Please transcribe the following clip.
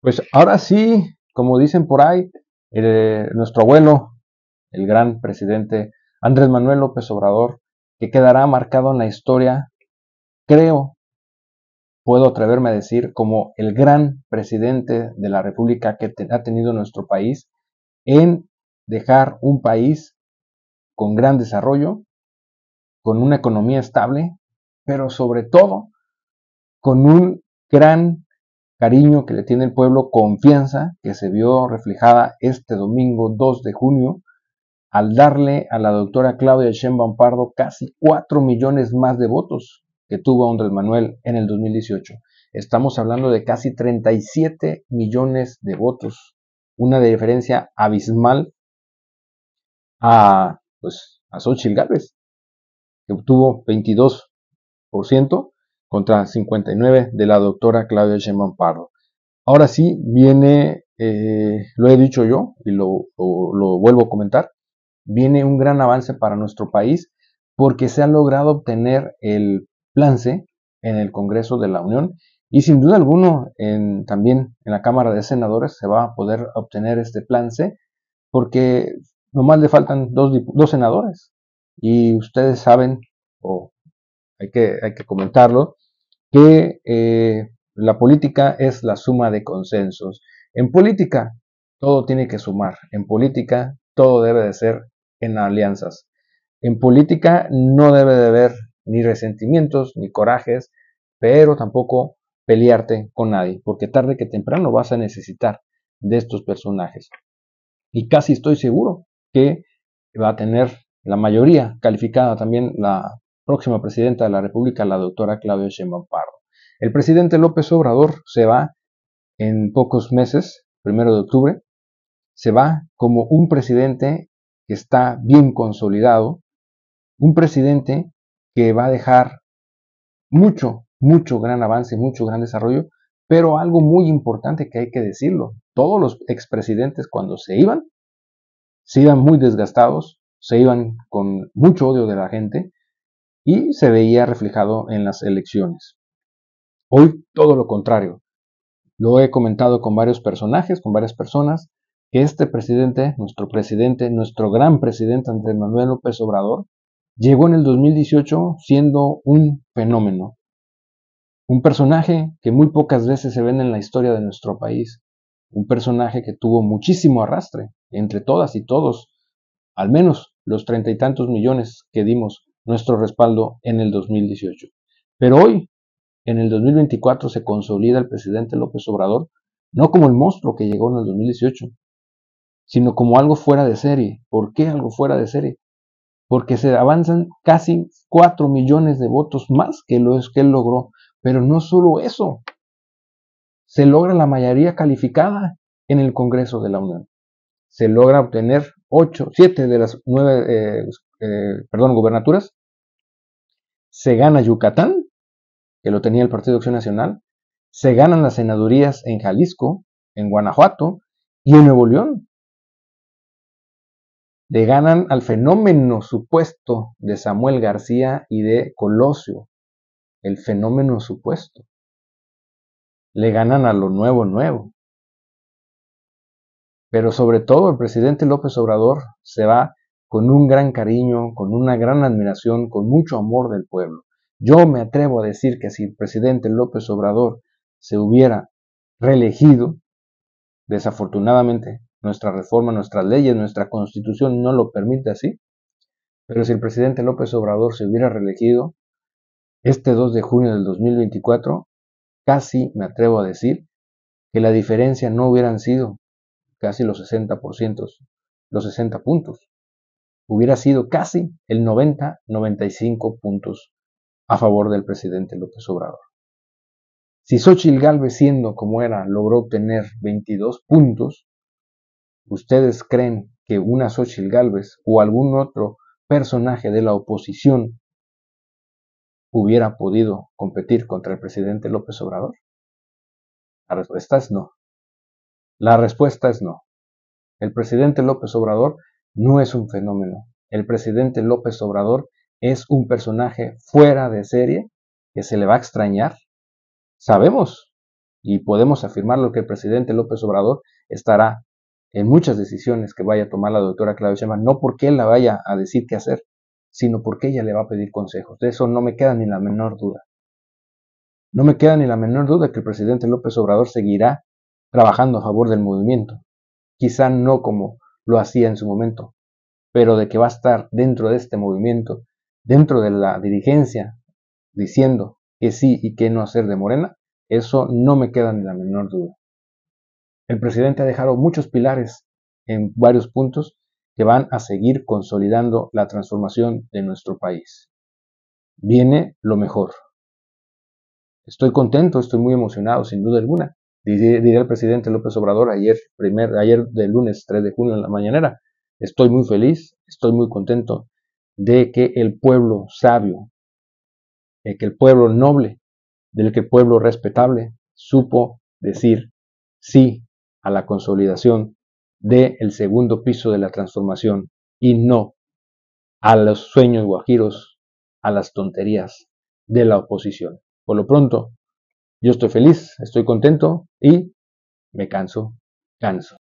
Pues ahora sí, como dicen por ahí, eh, nuestro abuelo, el gran presidente Andrés Manuel López Obrador, que quedará marcado en la historia, creo, puedo atreverme a decir, como el gran presidente de la República que ha tenido nuestro país en dejar un país con gran desarrollo, con una economía estable, pero sobre todo con un gran cariño que le tiene el pueblo, confianza que se vio reflejada este domingo 2 de junio al darle a la doctora Claudia Sheinbaum Pardo casi 4 millones más de votos que tuvo Andrés Manuel en el 2018. Estamos hablando de casi 37 millones de votos, una diferencia abismal a, pues, a Xochitl Gálvez, que obtuvo 22%, contra 59 de la doctora Claudia Sheinbaum Pardo. Ahora sí viene, eh, lo he dicho yo y lo, vuelvo a comentar, viene un gran avance para nuestro país porque se ha logrado obtener el plan C en el Congreso de la Unión y sin duda alguno en, también en la Cámara de Senadores se va a poder obtener este plan C porque nomás le faltan dos, senadores y ustedes saben, o hay, que, hay que comentarlo, que eh, la política es la suma de consensos. En política todo tiene que sumar, en política todo debe de ser en alianzas. En política no debe de haber ni resentimientos ni corajes, pero tampoco pelearte con nadie, porque tarde que temprano vas a necesitar de estos personajes. Y casi estoy seguro que va a tener la mayoría calificada también la próxima presidenta de la República, la doctora Claudia Sheinbaum Pardo. El presidente López Obrador se va en pocos meses, primero de octubre, se va como un presidente que está bien consolidado, un presidente que va a dejar mucho, mucho gran avance, mucho gran desarrollo, pero algo muy importante que hay que decirlo, todos los expresidentes cuando se iban, se iban muy desgastados, se iban con mucho odio de la gente, y se veía reflejado en las elecciones. Hoy todo lo contrario. Lo he comentado con varios personajes, con varias personas, que este presidente, nuestro presidente, nuestro gran presidente Andrés Manuel López Obrador, llegó en el 2018 siendo un fenómeno, un personaje que muy pocas veces se ven en la historia de nuestro país, un personaje que tuvo muchísimo arrastre entre todas y todos, al menos los treinta y tantos millones que dimos nuestro respaldo en el 2018. Pero hoy, en el 2024, se consolida el presidente López Obrador no como el monstruo que llegó en el 2018, sino como algo fuera de serie. ¿Por qué algo fuera de serie? Porque se avanzan casi 4 millones de votos más que los que él logró. Pero no solo eso, se logra la mayoría calificada en el Congreso de la Unión. Se logra obtener 8, 7 de las 9 eh, eh, perdón, gubernaturas se gana Yucatán, que lo tenía el Partido de Acción Nacional, se ganan las senadurías en Jalisco, en Guanajuato y en Nuevo León. Le ganan al fenómeno supuesto de Samuel García y de Colosio, el fenómeno supuesto. Le ganan a lo nuevo nuevo. Pero sobre todo el presidente López Obrador se va con un gran cariño, con una gran admiración, con mucho amor del pueblo. Yo me atrevo a decir que si el presidente López Obrador se hubiera reelegido, desafortunadamente nuestra reforma, nuestras leyes, nuestra constitución no lo permite así, pero si el presidente López Obrador se hubiera reelegido, este 2 de junio del 2024, casi me atrevo a decir que la diferencia no hubieran sido casi los 60%, los 60 puntos hubiera sido casi el 90-95 puntos a favor del presidente López Obrador. Si Xochitl Galvez, siendo como era, logró obtener 22 puntos, ¿ustedes creen que una Xochitl Galvez o algún otro personaje de la oposición hubiera podido competir contra el presidente López Obrador? La respuesta es no. La respuesta es no. El presidente López Obrador no es un fenómeno. El presidente López Obrador es un personaje fuera de serie que se le va a extrañar. Sabemos y podemos afirmar lo que el presidente López Obrador estará en muchas decisiones que vaya a tomar la doctora Claudia Chema. no porque él la vaya a decir qué hacer, sino porque ella le va a pedir consejos. De eso no me queda ni la menor duda. No me queda ni la menor duda que el presidente López Obrador seguirá trabajando a favor del movimiento. Quizá no como lo hacía en su momento, pero de que va a estar dentro de este movimiento, dentro de la dirigencia, diciendo que sí y que no hacer de Morena, eso no me queda ni la menor duda. El presidente ha dejado muchos pilares en varios puntos que van a seguir consolidando la transformación de nuestro país. Viene lo mejor. Estoy contento, estoy muy emocionado, sin duda alguna, Diría el presidente López Obrador ayer, primer, ayer del lunes 3 de junio en la mañanera, estoy muy feliz, estoy muy contento de que el pueblo sabio, que el pueblo noble, del que el pueblo respetable supo decir sí a la consolidación del el segundo piso de la transformación y no a los sueños guajiros, a las tonterías de la oposición. Por lo pronto, yo estoy feliz, estoy contento y me canso, canso.